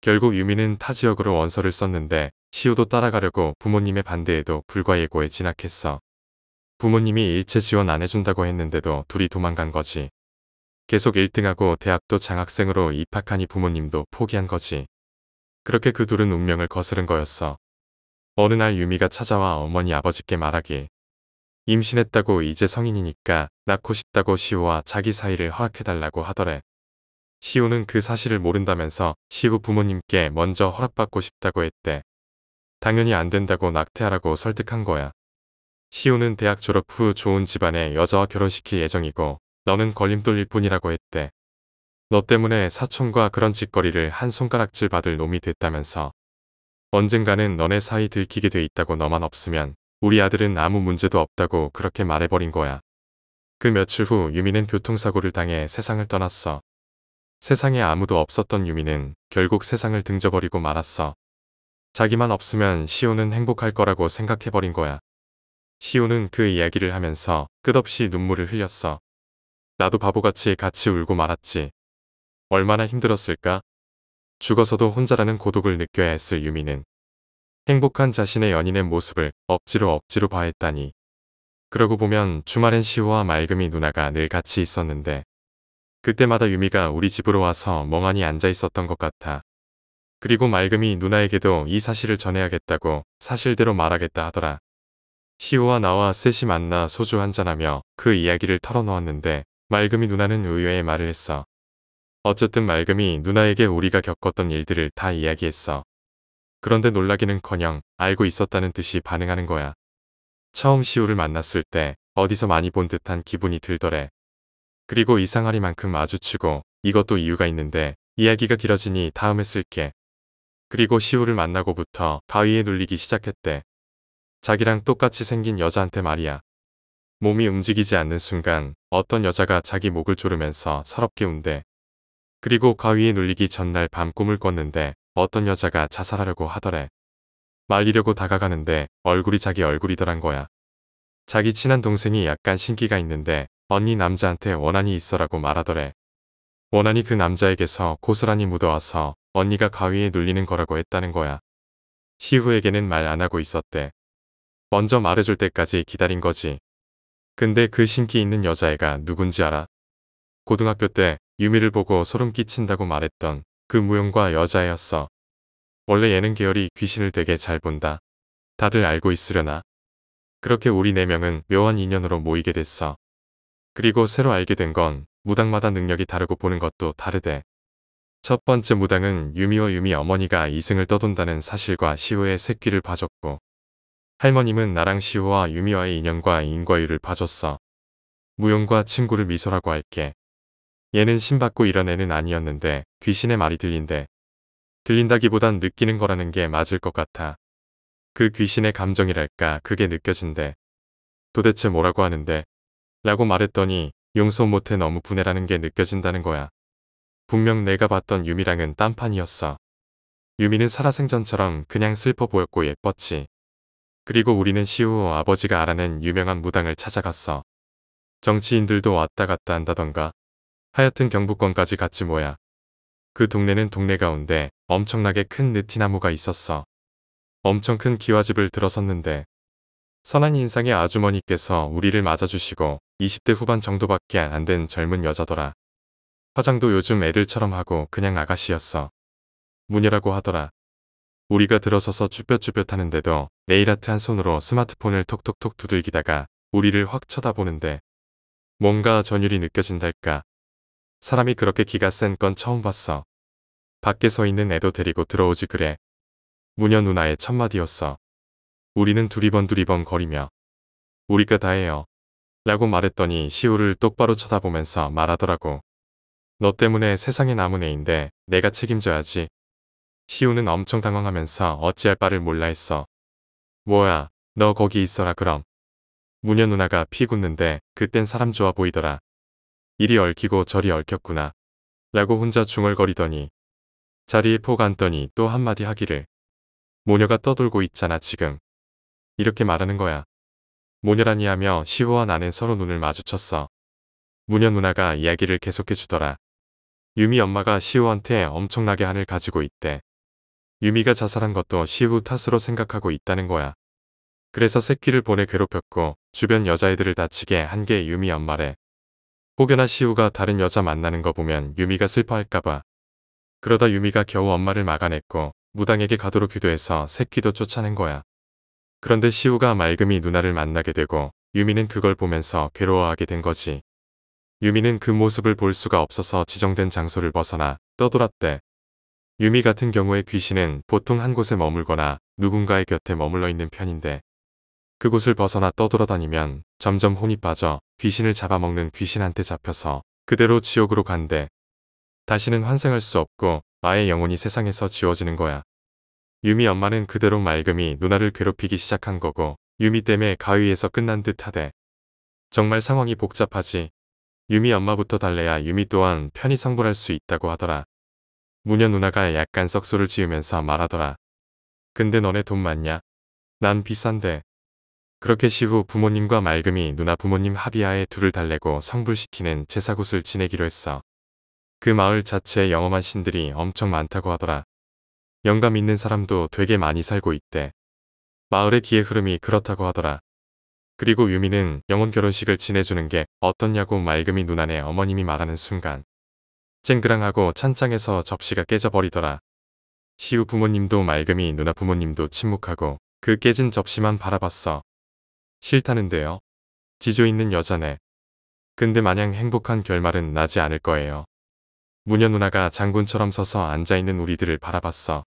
결국 유미는 타 지역으로 원서를 썼는데 시우도 따라가려고 부모님의 반대에도 불과예고에 진학했어. 부모님이 일체 지원 안 해준다고 했는데도 둘이 도망간 거지. 계속 1등하고 대학도 장학생으로 입학하니 부모님도 포기한 거지. 그렇게 그 둘은 운명을 거스른 거였어. 어느 날 유미가 찾아와 어머니 아버지께 말하기 임신했다고 이제 성인이니까 낳고 싶다고 시우와 자기 사이를 허락해달라고 하더래. 시우는 그 사실을 모른다면서 시우 부모님께 먼저 허락받고 싶다고 했대. 당연히 안 된다고 낙태하라고 설득한 거야. 시우는 대학 졸업 후 좋은 집안에 여자와 결혼시킬 예정이고 너는 걸림돌일 뿐이라고 했대. 너 때문에 사촌과 그런 짓거리를 한 손가락질 받을 놈이 됐다면서. 언젠가는 너네 사이 들키게 돼 있다고 너만 없으면 우리 아들은 아무 문제도 없다고 그렇게 말해버린 거야. 그 며칠 후 유미는 교통사고를 당해 세상을 떠났어. 세상에 아무도 없었던 유미는 결국 세상을 등져버리고 말았어. 자기만 없으면 시오는 행복할 거라고 생각해버린 거야. 시우는 그 이야기를 하면서 끝없이 눈물을 흘렸어. 나도 바보같이 같이 울고 말았지. 얼마나 힘들었을까? 죽어서도 혼자라는 고독을 느껴야 했을 유미는 행복한 자신의 연인의 모습을 억지로 억지로 봐했다니. 그러고 보면 주말엔 시우와 맑음이 누나가 늘 같이 있었는데 그때마다 유미가 우리 집으로 와서 멍하니 앉아 있었던 것 같아. 그리고 맑음이 누나에게도 이 사실을 전해야겠다고 사실대로 말하겠다 하더라. 희우와 나와 셋이 만나 소주 한잔하며 그 이야기를 털어놓았는데 말금이 누나는 의외의 말을 했어. 어쨌든 말금이 누나에게 우리가 겪었던 일들을 다 이야기했어. 그런데 놀라기는커녕 알고 있었다는 듯이 반응하는 거야. 처음 시우를 만났을 때 어디서 많이 본 듯한 기분이 들더래. 그리고 이상하리만큼 마주치고 이것도 이유가 있는데 이야기가 길어지니 다음에 쓸게. 그리고 시우를 만나고부터 가위에 눌리기 시작했대. 자기랑 똑같이 생긴 여자한테 말이야. 몸이 움직이지 않는 순간 어떤 여자가 자기 목을 조르면서 서럽게 운대. 그리고 가위에 눌리기 전날 밤 꿈을 꿨는데 어떤 여자가 자살하려고 하더래. 말리려고 다가가는데 얼굴이 자기 얼굴이더란 거야. 자기 친한 동생이 약간 신기가 있는데 언니 남자한테 원한이 있어라고 말하더래. 원한이 그 남자에게서 고스란히 묻어와서 언니가 가위에 눌리는 거라고 했다는 거야. 희후에게는말 안 하고 있었대. 먼저 말해줄 때까지 기다린 거지. 근데 그 신기 있는 여자애가 누군지 알아? 고등학교 때 유미를 보고 소름 끼친다고 말했던 그 무용과 여자애였어. 원래 예능 계열이 귀신을 되게 잘 본다. 다들 알고 있으려나? 그렇게 우리 네 명은 묘한 인연으로 모이게 됐어. 그리고 새로 알게 된 건 무당마다 능력이 다르고 보는 것도 다르대. 첫 번째 무당은 유미와 유미 어머니가 이승을 떠돈다는 사실과 시호의 새끼를 봐줬고 할머님은 나랑 시우와 유미와의 인연과 인과율을 봐줬어. 무용과 친구를 미소라고 할게. 얘는 신받고 이런 애는 아니었는데 귀신의 말이 들린대. 들린다기보단 느끼는 거라는 게 맞을 것 같아. 그 귀신의 감정이랄까 그게 느껴진대. 도대체 뭐라고 하는데? 라고 말했더니 용서 못해 너무 분해라는 게 느껴진다는 거야. 분명 내가 봤던 유미랑은 딴판이었어. 유미는 살아생전처럼 그냥 슬퍼 보였고 예뻤지. 그리고 우리는 시후 아버지가 알아낸 유명한 무당을 찾아갔어. 정치인들도 왔다 갔다 한다던가. 하여튼 경북권까지 갔지 뭐야. 그 동네는 동네 가운데 엄청나게 큰 느티나무가 있었어. 엄청 큰 기와집을 들어섰는데 선한 인상의 아주머니께서 우리를 맞아주시고 20대 후반 정도밖에 안 된 젊은 여자더라. 화장도 요즘 애들처럼 하고 그냥 아가씨였어. 문여라고 하더라. 우리가 들어서서 쭈뼛쭈뼛하는데도 네일아트 한 손으로 스마트폰을 톡톡톡 두들기다가 우리를 확 쳐다보는데 뭔가 전율이 느껴진달까. 사람이 그렇게 기가 센 건 처음 봤어. 밖에 서 있는 애도 데리고 들어오지 그래. 무녀 누나의 첫마디였어. 우리는 두리번두리번 거리며 우리가 다 해요. 라고 말했더니 시우를 똑바로 쳐다보면서 말하더라고. 너 때문에 세상에 남은 애인데 내가 책임져야지. 희우는 엄청 당황하면서 어찌할 바를 몰라 했어. 뭐야, 너 거기 있어라 그럼. 무녀 누나가 피 굳는데 그땐 사람 좋아 보이더라. 이리 얽히고 저리 얽혔구나. 라고 혼자 중얼거리더니 자리에 폭 앉더니 또 한마디 하기를. 모녀가 떠돌고 있잖아 지금. 이렇게 말하는 거야. 모녀라니 하며 시우와 나는 서로 눈을 마주쳤어. 무녀 누나가 이야기를 계속해주더라. 유미 엄마가 시우한테 엄청나게 한을 가지고 있대. 유미가 자살한 것도 시우 탓으로 생각하고 있다는 거야. 그래서 새끼를 보내 괴롭혔고 주변 여자애들을 다치게 한 게 유미 연말에. 혹여나 시우가 다른 여자 만나는 거 보면 유미가 슬퍼할까봐. 그러다 유미가 겨우 엄마를 막아냈고 무당에게 가도록 기도해서 새끼도 쫓아낸 거야. 그런데 시우가 맑음이 누나를 만나게 되고 유미는 그걸 보면서 괴로워하게 된 거지. 유미는 그 모습을 볼 수가 없어서 지정된 장소를 벗어나 떠돌았대. 유미 같은 경우에 귀신은 보통 한 곳에 머물거나 누군가의 곁에 머물러 있는 편인데 그곳을 벗어나 떠돌아다니면 점점 혼이 빠져 귀신을 잡아먹는 귀신한테 잡혀서 그대로 지옥으로 간대. 다시는 환생할 수 없고 아예 영혼이 세상에서 지워지는 거야. 유미 엄마는 그대로 말금이 누나를 괴롭히기 시작한 거고 유미 때문에 가위에서 끝난 듯 하대. 정말 상황이 복잡하지. 유미 엄마부터 달래야 유미 또한 편히 성불할 수 있다고 하더라. 무녀 누나가 약간 썩소를 지으면서 말하더라. 근데 너네 돈 많냐? 난 비싼데. 그렇게 시후 부모님과 말금이 누나 부모님 합의하에 둘을 달래고 성불시키는 제사굿을 지내기로 했어. 그 마을 자체에 영험한 신들이 엄청 많다고 하더라. 영감 있는 사람도 되게 많이 살고 있대. 마을의 기의 흐름이 그렇다고 하더라. 그리고 유미는 영혼 결혼식을 지내주는 게 어떻냐고 말금이 누나네 어머님이 말하는 순간 쨍그랑하고 찬장에서 접시가 깨져버리더라. 시우 부모님도 말금이 누나 부모님도 침묵하고 그 깨진 접시만 바라봤어. 싫다는데요. 지조 있는 여자네. 근데 마냥 행복한 결말은 나지 않을 거예요. 무녀 누나가 장군처럼 서서 앉아있는 우리들을 바라봤어.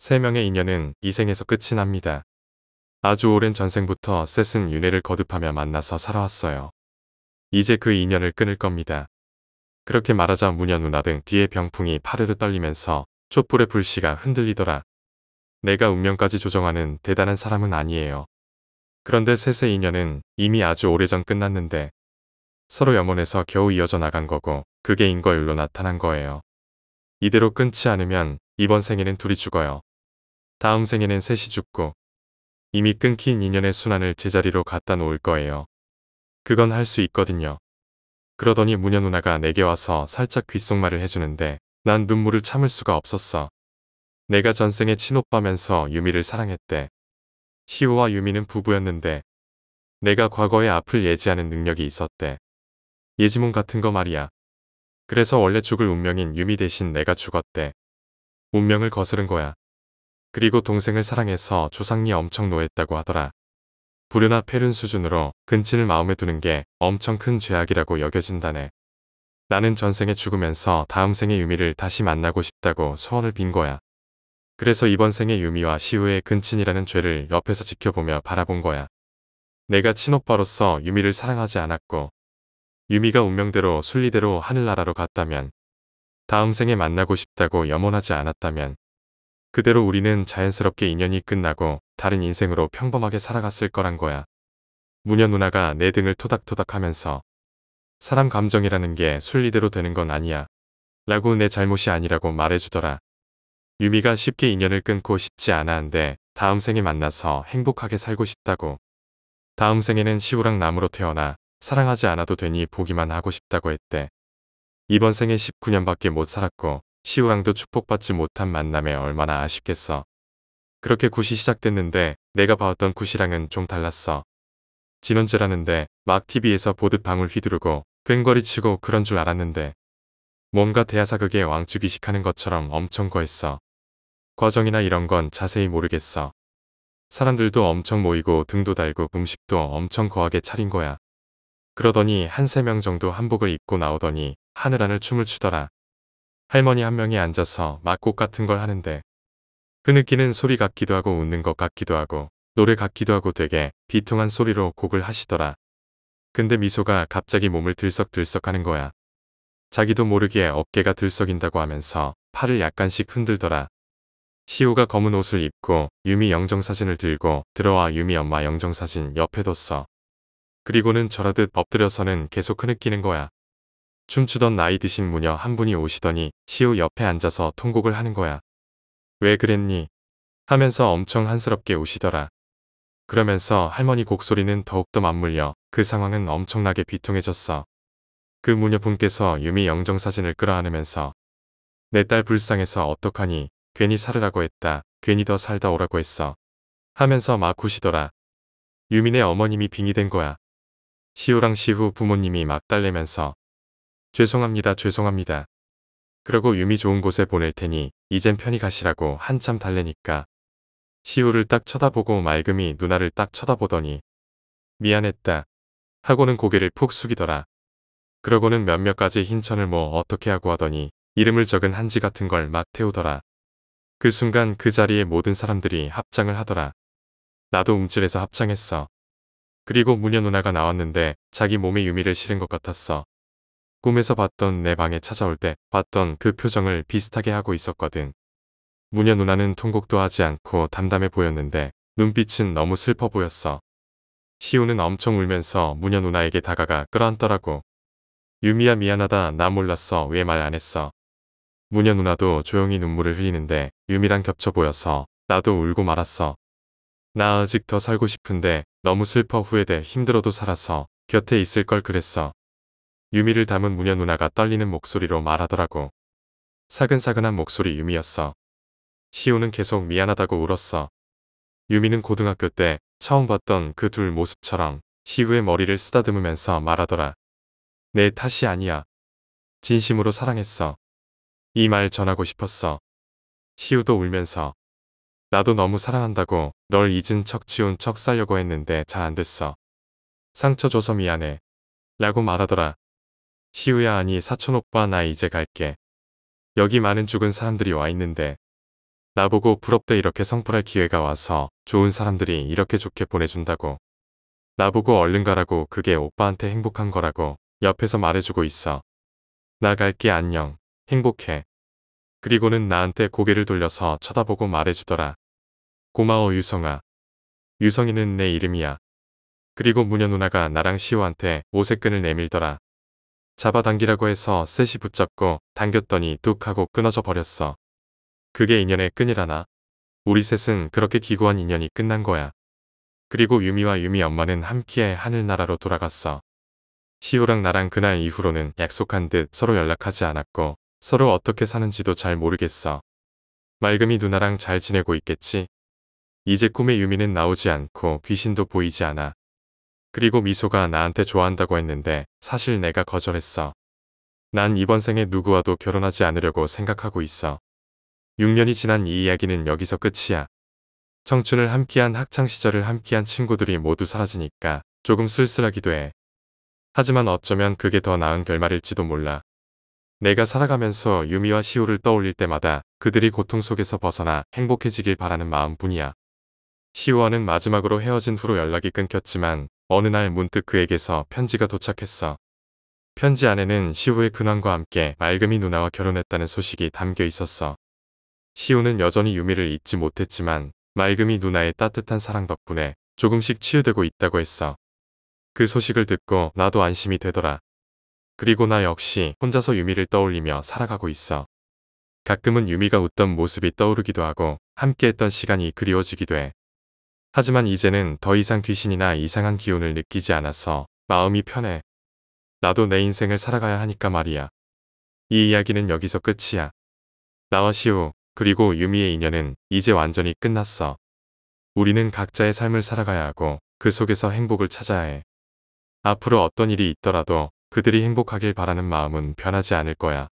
세 명의 인연은 이 생에서 끝이 납니다. 아주 오랜 전생부터 셋은 윤회를 거듭하며 만나서 살아왔어요. 이제 그 인연을 끊을 겁니다. 그렇게 말하자 무녀 누나 등 뒤에 병풍이 파르르 떨리면서 촛불의 불씨가 흔들리더라. 내가 운명까지 조정하는 대단한 사람은 아니에요. 그런데 셋의 인연은 이미 아주 오래전 끝났는데 서로 염원해서 겨우 이어져 나간 거고 그게 인과율로 나타난 거예요. 이대로 끊지 않으면 이번 생에는 둘이 죽어요. 다음 생에는 셋이 죽고 이미 끊긴 인연의 순환을 제자리로 갖다 놓을 거예요. 그건 할 수 있거든요. 그러더니 무녀 누나가 내게 와서 살짝 귓속말을 해주는데 난 눈물을 참을 수가 없었어. 내가 전생에 친오빠면서 유미를 사랑했대. 희우와 유미는 부부였는데 내가 과거의 앞을 예지하는 능력이 있었대. 예지몽 같은 거 말이야. 그래서 원래 죽을 운명인 유미 대신 내가 죽었대. 운명을 거스른 거야. 그리고 동생을 사랑해서 조상이 엄청 노했다고 하더라. 불효나 폐륜 수준으로 근친을 마음에 두는 게 엄청 큰 죄악이라고 여겨진다네. 나는 전생에 죽으면서 다음 생의 유미를 다시 만나고 싶다고 소원을 빈 거야. 그래서 이번 생의 유미와 시우의 근친이라는 죄를 옆에서 지켜보며 바라본 거야. 내가 친오빠로서 유미를 사랑하지 않았고 유미가 운명대로 순리대로 하늘나라로 갔다면 다음 생에 만나고 싶다고 염원하지 않았다면 그대로 우리는 자연스럽게 인연이 끝나고 다른 인생으로 평범하게 살아갔을 거란 거야. 무녀 누나가 내 등을 토닥토닥 하면서 사람 감정이라는 게 순리대로 되는 건 아니야. 라고 내 잘못이 아니라고 말해주더라. 유미가 쉽게 인연을 끊고 싶지 않아한데 다음 생에 만나서 행복하게 살고 싶다고. 다음 생에는 시우랑 나무로 태어나 사랑하지 않아도 되니 보기만 하고 싶다고 했대. 이번 생에 19년밖에 못 살았고 시우랑도 축복받지 못한 만남에 얼마나 아쉽겠어. 그렇게 굿이 시작됐는데 내가 봐왔던 굿이랑은 좀 달랐어. 진원제라는데 막 TV에서 보듯 방울 휘두르고 꽹거리치고 그런 줄 알았는데 뭔가 대하사극에 왕주기식하는 것처럼 엄청 거했어. 과정이나 이런 건 자세히 모르겠어. 사람들도 엄청 모이고 등도 달고 음식도 엄청 거하게 차린 거야. 그러더니 한 세 명 정도 한복을 입고 나오더니 하늘 안을 춤을 추더라. 할머니 한 명이 앉아서 막곡 같은 걸 하는데 그느끼는 소리 같기도 하고 웃는 것 같기도 하고 노래 같기도 하고 되게 비통한 소리로 곡을 하시더라. 근데 미소가 갑자기 몸을 들썩들썩 하는 거야. 자기도 모르기에 어깨가 들썩인다고 하면서 팔을 약간씩 흔들더라. 시우가 검은 옷을 입고 유미 영정사진을 들고 들어와 유미 엄마 영정사진 옆에 뒀어. 그리고는 저라듯 엎드려서는 계속 흐느끼는 거야. 춤추던 나이 드신 무녀 한 분이 오시더니 시우 옆에 앉아서 통곡을 하는 거야. 왜 그랬니? 하면서 엄청 한스럽게 우시더라. 그러면서 할머니 곡소리는 더욱더 맞물려 그 상황은 엄청나게 비통해졌어. 그 무녀분께서 유미 영정 사진을 끌어안으면서 내 딸 불쌍해서 어떡하니 괜히 살으라고 했다. 괜히 더 살다 오라고 했어. 하면서 막 우시더라. 유민의 어머님이 빙의된 거야. 시우랑 시후 부모님이 막 달래면서 죄송합니다 죄송합니다. 그러고 유미 좋은 곳에 보낼 테니 이젠 편히 가시라고 한참 달래니까 시우를 딱 쳐다보고 맑음이 누나를 딱 쳐다보더니 미안했다 하고는 고개를 푹 숙이더라. 그러고는 몇몇 가지 흰천을 뭐 어떻게 하고 하더니 이름을 적은 한지 같은 걸 막 태우더라. 그 순간 그 자리에 모든 사람들이 합장을 하더라. 나도 움찔해서 합장했어. 그리고 무녀 누나가 나왔는데 자기 몸에 유미를 실은 것 같았어. 꿈에서 봤던 내 방에 찾아올 때 봤던 그 표정을 비슷하게 하고 있었거든. 무녀 누나는 통곡도 하지 않고 담담해 보였는데 눈빛은 너무 슬퍼 보였어. 희우는 엄청 울면서 무녀 누나에게 다가가 끌어안더라고. 유미야 미안하다 나 몰랐어 왜 말 안 했어. 무녀 누나도 조용히 눈물을 흘리는데 유미랑 겹쳐 보여서 나도 울고 말았어. 나 아직 더 살고 싶은데 너무 슬퍼 후회돼 힘들어도 살아서 곁에 있을 걸 그랬어. 유미를 담은 무녀 누나가 떨리는 목소리로 말하더라고. 사근사근한 목소리 유미였어. 희우는 계속 미안하다고 울었어. 유미는 고등학교 때 처음 봤던 그 둘 모습처럼 희우의 머리를 쓰다듬으면서 말하더라. 내 탓이 아니야. 진심으로 사랑했어. 이 말 전하고 싶었어. 희우도 울면서 나도 너무 사랑한다고 널 잊은 척 지운 척 살려고 했는데 잘 안 됐어. 상처 줘서 미안해. 라고 말하더라. 희우야 아니 사촌 오빠 나 이제 갈게. 여기 많은 죽은 사람들이 와 있는데 나보고 부럽대 이렇게 성불할 기회가 와서 좋은 사람들이 이렇게 좋게 보내준다고. 나보고 얼른 가라고 그게 오빠한테 행복한 거라고 옆에서 말해주고 있어. 나 갈게 안녕. 행복해. 그리고는 나한테 고개를 돌려서 쳐다보고 말해주더라. 고마워 유성아. 유성이는 내 이름이야. 그리고 무녀 누나가 나랑 시우한테오색근을 내밀더라. 잡아당기라고 해서 셋이 붙잡고 당겼더니 뚝 하고 끊어져 버렸어. 그게 인연의 끈이라나. 우리 셋은 그렇게 기구한 인연이 끝난 거야. 그리고 유미와 유미 엄마는 함께 하늘나라로 돌아갔어. 시우랑 나랑 그날 이후로는 약속한 듯 서로 연락하지 않았고 서로 어떻게 사는지도 잘 모르겠어. 맑음이 누나랑 잘 지내고 있겠지? 이제 꿈에 유미는 나오지 않고 귀신도 보이지 않아. 그리고 미소가 나한테 좋아한다고 했는데 사실 내가 거절했어. 난 이번 생에 누구와도 결혼하지 않으려고 생각하고 있어. 6년이 지난 이 이야기는 여기서 끝이야. 청춘을 함께한 학창시절을 함께한 친구들이 모두 사라지니까 조금 쓸쓸하기도 해. 하지만 어쩌면 그게 더 나은 결말일지도 몰라. 내가 살아가면서 유미와 시우를 떠올릴 때마다 그들이 고통 속에서 벗어나 행복해지길 바라는 마음뿐이야. 시우와는 마지막으로 헤어진 후로 연락이 끊겼지만 어느 날 문득 그에게서 편지가 도착했어. 편지 안에는 시우의 근황과 함께 맑음이 누나와 결혼했다는 소식이 담겨 있었어. 시우는 여전히 유미를 잊지 못했지만 맑음이 누나의 따뜻한 사랑 덕분에 조금씩 치유되고 있다고 했어. 그 소식을 듣고 나도 안심이 되더라. 그리고 나 역시 혼자서 유미를 떠올리며 살아가고 있어. 가끔은 유미가 웃던 모습이 떠오르기도 하고 함께했던 시간이 그리워지기도 해. 하지만 이제는 더 이상 귀신이나 이상한 기운을 느끼지 않아서 마음이 편해. 나도 내 인생을 살아가야 하니까 말이야. 이 이야기는 여기서 끝이야. 나와 시우 그리고 유미의 인연은 이제 완전히 끝났어. 우리는 각자의 삶을 살아가야 하고 그 속에서 행복을 찾아야 해. 앞으로 어떤 일이 있더라도 그들이 행복하길 바라는 마음은 변하지 않을 거야.